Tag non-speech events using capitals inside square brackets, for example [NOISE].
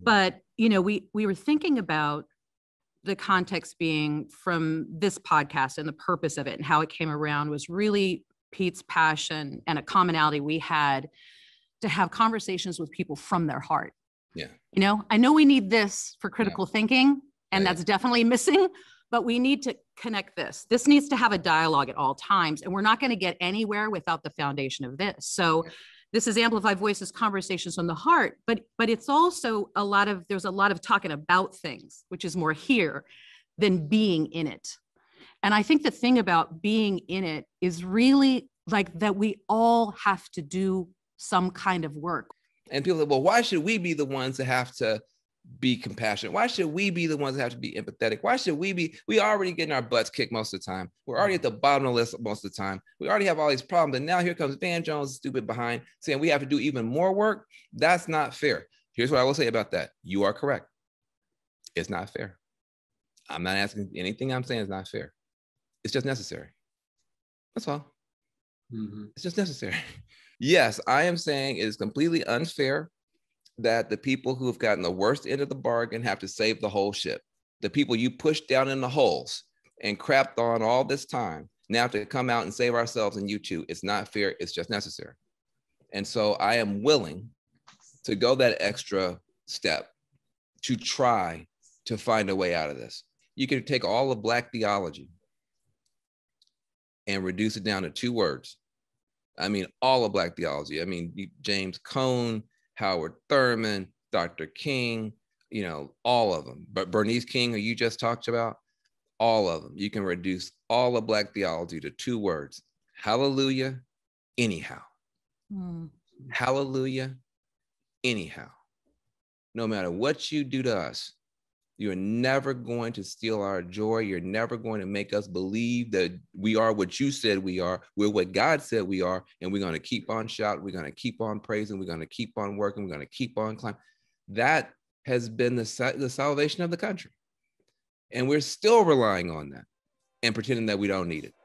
But, you know, we we were thinking about the context being from this podcast and the purpose of it and how it came around was really Pete's passion and a commonality we had to have conversations with people from their heart. Yeah. You know, I know we need this for critical yeah. thinking, and yeah. that's definitely missing, but we need to connect this. This needs to have a dialogue at all times, and we're not going to get anywhere without the foundation of this. So, this is amplified voices conversations on the heart but but it's also a lot of there's a lot of talking about things which is more here than being in it and i think the thing about being in it is really like that we all have to do some kind of work and people say well why should we be the ones that have to be compassionate? Why should we be the ones that have to be empathetic? Why should we be? We already getting our butts kicked most of the time. We're already at the mm-hmm. bottom of the list most of the time. We already have all these problems. And now here comes Van Jones, stupid behind, saying we have to do even more work. That's not fair. Here's what I will say about that. You are correct. It's not fair. I'm not asking anything I'm saying is not fair. It's just necessary. That's all. Mm-hmm. It's just necessary. [LAUGHS] Yes, I am saying it is completely unfair that the people who have gotten the worst end of the bargain have to save the whole ship. The people you pushed down in the holes and crapped on all this time now to come out and save ourselves and you too. It's not fair, it's just necessary. And so I am willing to go that extra step to try to find a way out of this. You can take all of Black theology and reduce it down to two words. I mean, all of Black theology. I mean, James Cone, Howard Thurman, Dr. King, you know, all of them. But Bernice King, who you just talked about, all of them. You can reduce all of Black theology to two words hallelujah, anyhow. Mm. Hallelujah, anyhow. No matter what you do to us, you're never going to steal our joy. You're never going to make us believe that we are what you said we are. We're what God said we are. And we're going to keep on shouting. We're going to keep on praising. We're going to keep on working. We're going to keep on climbing. That has been the, the salvation of the country. And we're still relying on that and pretending that we don't need it.